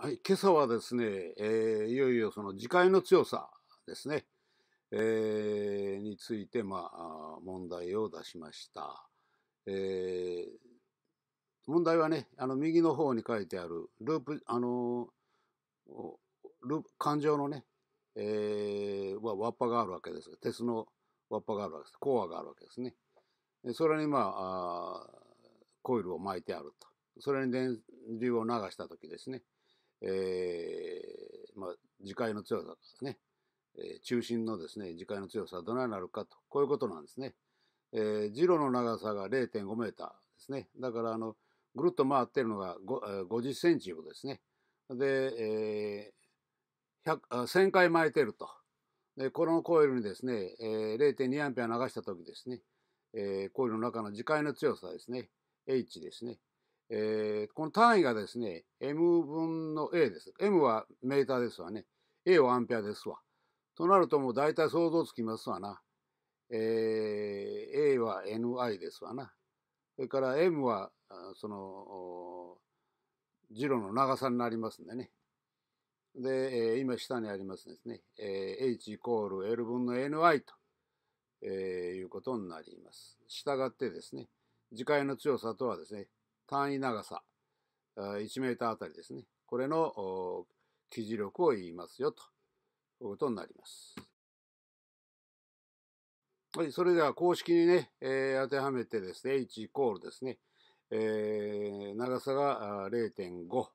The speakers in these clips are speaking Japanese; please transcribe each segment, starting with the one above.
はい、今朝はですね、えー、いよいよその自戒の強さですね、えー、について、まあ、問題を出しました。えー、問題はね、あの右の方に書いてあるループ、あのル感情のね、えー、は輪っぱがあるわけです。鉄の輪っぱがあるわけです。コアがあるわけですね。それにまあ、あコイルを巻いてあると。それに電流を流した時ですね。えー、まあ、磁界の強さですね、え中心のですね、磁界の強さはどないなるかと、こういうことなんですね。えー、ジロの長さが0.5メーターですね。だから、あの、ぐるっと回ってるのが50センチいですね。で、えー、1あ1000回巻いてると。で、このコイルにですね、えー、0.2アンペア流したときですね、えー、コイルの中の磁界の強さですね、H ですね。えー、この単位がですね、m 分の a です。m はメーターですわね。a はアンペアですわ。となるともう大体想像つきますわな。えー、a は ni ですわな。それから m は、その、ジロの長さになりますんでね。で、えー、今下にありますですね、えー、h イコール l 分の ni と、えー、いうことになります。したがってですね、磁界の強さとはですね、単位長さ、1メーターあたりですね。これの記事力を言いますよということになります。はい、それでは公式にね、えー、当てはめてですね、1イコールですね、えー、長さが0.5。こ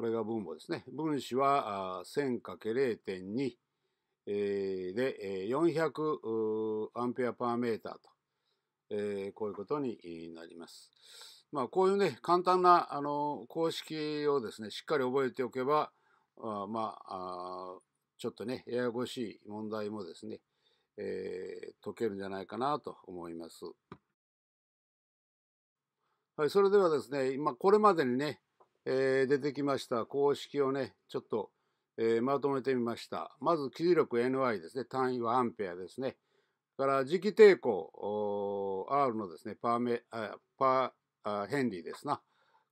れが分母ですね。分子は 1000×0.2、で、400アンペアパーメーターと、こういうことになります。まあ、こういうね、簡単な、あの、公式をですね、しっかり覚えておけば、あまあちょっとね、ややこしい問題もですね、えー、解けるんじゃないかなと思います。はい、それではですね、今、これまでにね、えー、出てきました公式をね、ちょっと、えー、まとめてみました。まず、基力 NI ですね、単位はアンペアですね。から、磁気抵抗 R のですね、パーメ、あパーヘンリーですな。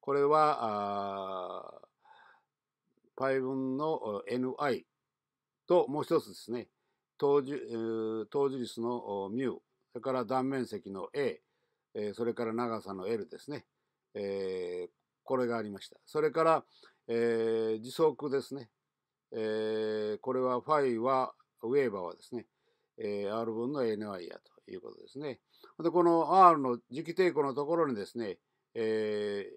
これは、パイ分の NI と、もう一つですね、当時当時率のミュそれから断面積の A、それから長さの L ですね。えこれがありました。それから、え時速ですね。えこれはファイは、ウェーバーはですね、え R 分の NI やということですね。で、この R の磁気抵抗のところにですね、え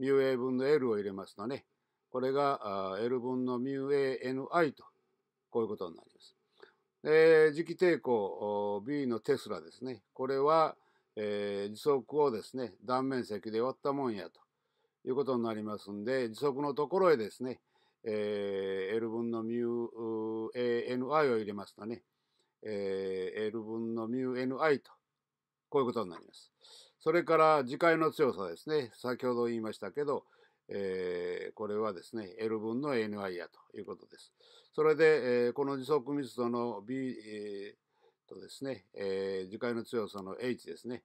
ー、μ a 分の L を入れますとね、これが L 分の μANI と、こういうことになります。えー、磁気抵抗 B のテスラですね。これは、えー、時速をですね、断面積で割ったもんやということになりますんで、時速のところへですね、えー、L 分の μANI を入れますとね、えー、L 分の μNi と、こういうことになります。それから磁界の強さですね。先ほど言いましたけど、えー、これはですね、L 分の NI やということです。それで、えー、この時速密度の B、えー、とですね、えー、磁界の強さの H ですね。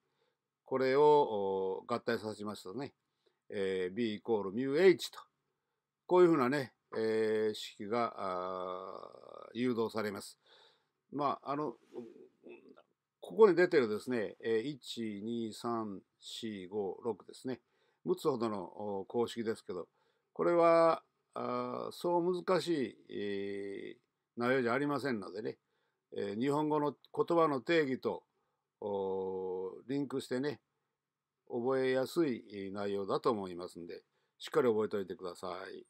これを合体させますとね、えー、B イコール μ H と、こういうふうなね、えー、式が誘導されます。まあ、あの、ここに出てるですね、1、2、3、4、5、6ですね。6つほどの公式ですけど、これは、あそう難しい、えー、内容じゃありませんのでね、えー、日本語の言葉の定義とリンクしてね、覚えやすい内容だと思いますんで、しっかり覚えておいてください。